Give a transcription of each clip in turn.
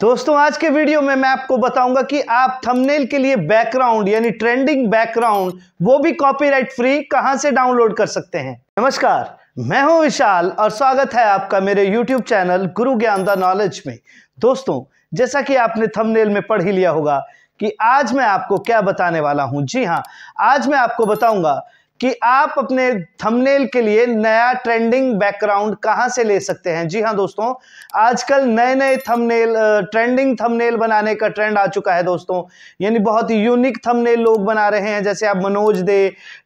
दोस्तों आज के वीडियो में मैं आपको बताऊंगा कि आप थंबनेल के लिए बैकग्राउंड यानी ट्रेंडिंग बैकग्राउंड वो भी कॉपीराइट फ्री कहां से डाउनलोड कर सकते हैं नमस्कार मैं हूं विशाल और स्वागत है आपका मेरे यूट्यूब चैनल गुरु ज्ञान द नॉलेज में दोस्तों जैसा कि आपने थंबनेल में पढ़ ही लिया होगा कि आज मैं आपको क्या बताने वाला हूं जी हाँ आज मैं आपको बताऊंगा कि आप अपने थंबनेल के लिए नया ट्रेंडिंग बैकग्राउंड कहां से ले सकते हैं जी हां दोस्तों आजकल नए नए थंबनेल ट्रेंडिंग थंबनेल बनाने का ट्रेंड आ चुका है दोस्तों यानी बहुत यूनिक थंबनेल लोग बना रहे हैं जैसे आप मनोज दे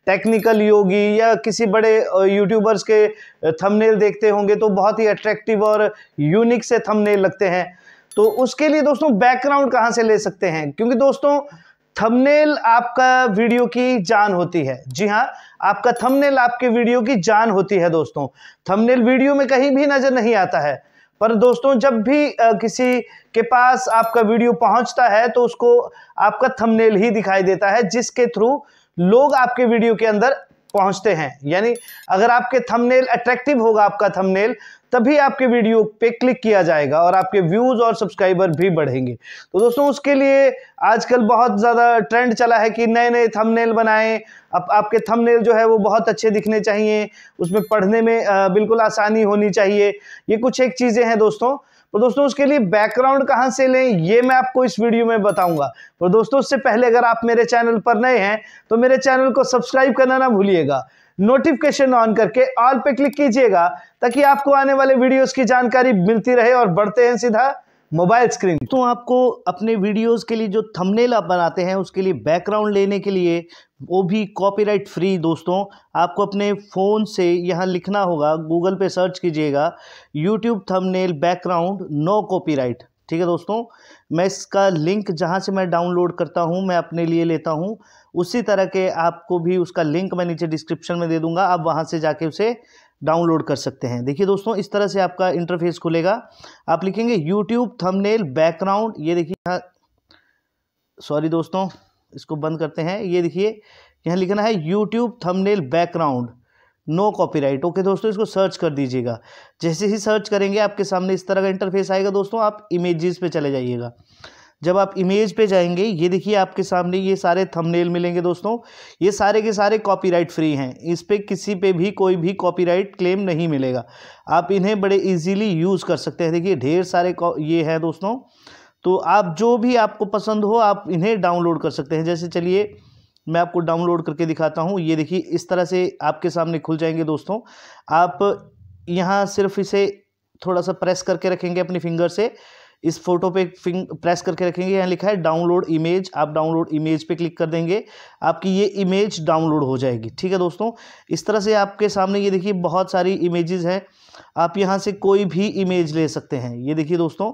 टेक्निकल योगी या किसी बड़े यूट्यूबर्स के थंबनेल देखते होंगे तो बहुत ही अट्रैक्टिव और यूनिक से थमनेल लगते हैं तो उसके लिए दोस्तों बैकग्राउंड कहाँ से ले सकते हैं क्योंकि दोस्तों थंबनेल आपका वीडियो की जान होती है जी हाँ आपका थंबनेल आपके वीडियो की जान होती है दोस्तों थंबनेल वीडियो में कहीं भी नज़र नहीं आता है पर दोस्तों जब भी किसी के पास आपका वीडियो पहुंचता है तो उसको आपका थंबनेल ही दिखाई देता है जिसके थ्रू लोग आपके वीडियो के अंदर पहुंचते हैं यानी अगर आपके थंबनेल अट्रैक्टिव होगा आपका थंबनेल तभी आपके वीडियो पे क्लिक किया जाएगा और आपके व्यूज़ और सब्सक्राइबर भी बढ़ेंगे तो दोस्तों उसके लिए आजकल बहुत ज़्यादा ट्रेंड चला है कि नए नए थंबनेल बनाएं अब आपके थंबनेल जो है वो बहुत अच्छे दिखने चाहिए उसमें पढ़ने में बिल्कुल आसानी होनी चाहिए ये कुछ एक चीज़ें हैं दोस्तों पर तो दोस्तों उसके लिए बैकग्राउंड कहाँ से लें ये मैं आपको इस वीडियो में बताऊंगा तो दोस्तों उससे पहले अगर आप मेरे चैनल पर नए हैं तो मेरे चैनल को सब्सक्राइब करना ना भूलिएगा नोटिफिकेशन ऑन करके ऑल पे क्लिक कीजिएगा ताकि आपको आने वाले वीडियोस की जानकारी मिलती रहे और बढ़ते हैं सीधा मोबाइल स्क्रीन तो आपको अपने वीडियोस के लिए जो थंबनेल आप बनाते हैं उसके लिए बैकग्राउंड लेने के लिए वो भी कॉपीराइट फ्री दोस्तों आपको अपने फ़ोन से यहाँ लिखना होगा गूगल पे सर्च कीजिएगा YouTube thumbnail background no copyright ठीक है दोस्तों मैं इसका लिंक जहाँ से मैं डाउनलोड करता हूँ मैं अपने लिए लेता हूँ उसी तरह के आपको भी उसका लिंक मैं नीचे डिस्क्रिप्शन में दे दूँगा आप वहाँ से जाके उसे डाउनलोड कर सकते हैं देखिए दोस्तों इस तरह से आपका इंटरफेस खुलेगा आप लिखेंगे यूट्यूब थंबनेल बैकग्राउंड ये देखिए यहाँ सॉरी दोस्तों इसको बंद करते हैं ये देखिए यहाँ लिखना है YouTube thumbnail background no copyright okay दोस्तों इसको सर्च कर दीजिएगा जैसे ही सर्च करेंगे आपके सामने इस तरह का इंटरफेस आएगा दोस्तों आप इमेजेस पे चले जाइएगा जब आप इमेज पे जाएंगे ये देखिए आपके सामने ये सारे थंबनेल मिलेंगे दोस्तों ये सारे के सारे कॉपीराइट फ्री हैं इस पर किसी पे भी कोई भी कॉपीराइट क्लेम नहीं मिलेगा आप इन्हें बड़े इजीली यूज़ कर सकते हैं देखिए ढेर सारे ये हैं दोस्तों तो आप जो भी आपको पसंद हो आप इन्हें डाउनलोड कर सकते हैं जैसे चलिए मैं आपको डाउनलोड करके दिखाता हूँ ये देखिए इस तरह से आपके सामने खुल जाएंगे दोस्तों आप यहाँ सिर्फ इसे थोड़ा सा प्रेस करके रखेंगे अपनी फिंगर से इस फोटो पे प्रेस करके रखेंगे यहाँ लिखा है डाउनलोड इमेज आप डाउनलोड इमेज पे क्लिक कर देंगे आपकी ये इमेज डाउनलोड हो जाएगी ठीक है दोस्तों इस तरह से आपके सामने ये देखिए बहुत सारी इमेजेस हैं आप यहाँ से कोई भी इमेज ले सकते हैं ये देखिए दोस्तों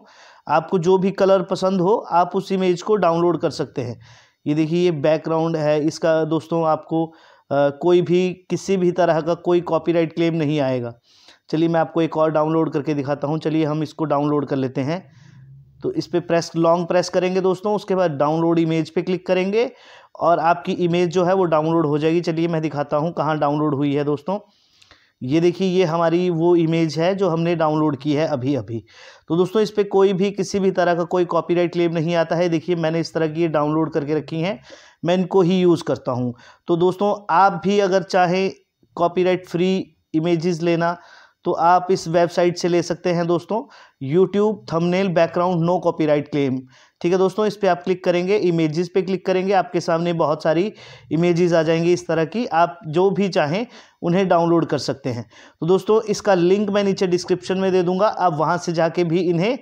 आपको जो भी कलर पसंद हो आप उस इमेज को डाउनलोड कर सकते हैं ये देखिए ये बैकग्राउंड है इसका दोस्तों आपको आ, कोई भी किसी भी तरह का कोई कॉपी क्लेम नहीं आएगा चलिए मैं आपको एक और डाउनलोड करके दिखाता हूँ चलिए हम इसको डाउनलोड कर लेते हैं तो इस पर प्रेस लॉन्ग प्रेस करेंगे दोस्तों उसके बाद डाउनलोड इमेज पे क्लिक करेंगे और आपकी इमेज जो है वो डाउनलोड हो जाएगी चलिए मैं दिखाता हूँ कहाँ डाउनलोड हुई है दोस्तों ये देखिए ये हमारी वो इमेज है जो हमने डाउनलोड की है अभी अभी तो दोस्तों इस पर कोई भी किसी भी तरह का कोई कॉपीराइट क्लेम नहीं आता है देखिए मैंने इस तरह की ये डाउनलोड करके रखी हैं मैं इनको ही यूज़ करता हूँ तो दोस्तों आप भी अगर चाहें कॉपीराइट फ्री इमेजेस लेना तो आप इस वेबसाइट से ले सकते हैं दोस्तों YouTube thumbnail background no copyright claim ठीक है दोस्तों इस पर आप क्लिक करेंगे इमेजेस पे क्लिक करेंगे आपके सामने बहुत सारी इमेजेस आ जाएंगी इस तरह की आप जो भी चाहें उन्हें डाउनलोड कर सकते हैं तो दोस्तों इसका लिंक मैं नीचे डिस्क्रिप्शन में दे दूंगा आप वहां से जाके भी इन्हें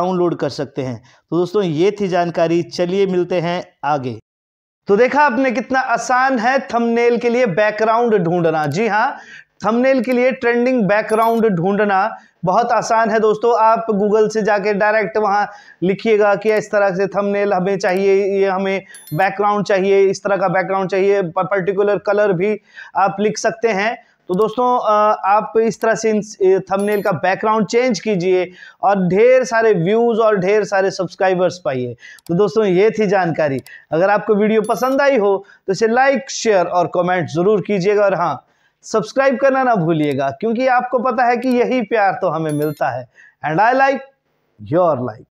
डाउनलोड कर सकते हैं तो दोस्तों ये थी जानकारी चलिए मिलते हैं आगे तो देखा आपने कितना आसान है थंबनेल के लिए बैकग्राउंड ढूंढना जी हाँ थंबनेल के लिए ट्रेंडिंग बैकग्राउंड ढूंढना बहुत आसान है दोस्तों आप गूगल से जाके डायरेक्ट वहाँ लिखिएगा कि इस तरह से थंबनेल हमें चाहिए ये हमें बैकग्राउंड चाहिए इस तरह का बैकग्राउंड चाहिए पर्टिकुलर कलर भी आप लिख सकते हैं तो दोस्तों आप इस तरह से इन थंबनेल का बैकग्राउंड चेंज कीजिए और ढेर सारे व्यूज़ और ढेर सारे सब्सक्राइबर्स पाइए तो दोस्तों ये थी जानकारी अगर आपको वीडियो पसंद आई हो तो इसे लाइक शेयर और कमेंट ज़रूर कीजिएगा और हाँ सब्सक्राइब करना ना भूलिएगा क्योंकि आपको पता है कि यही प्यार तो हमें मिलता है and I like your like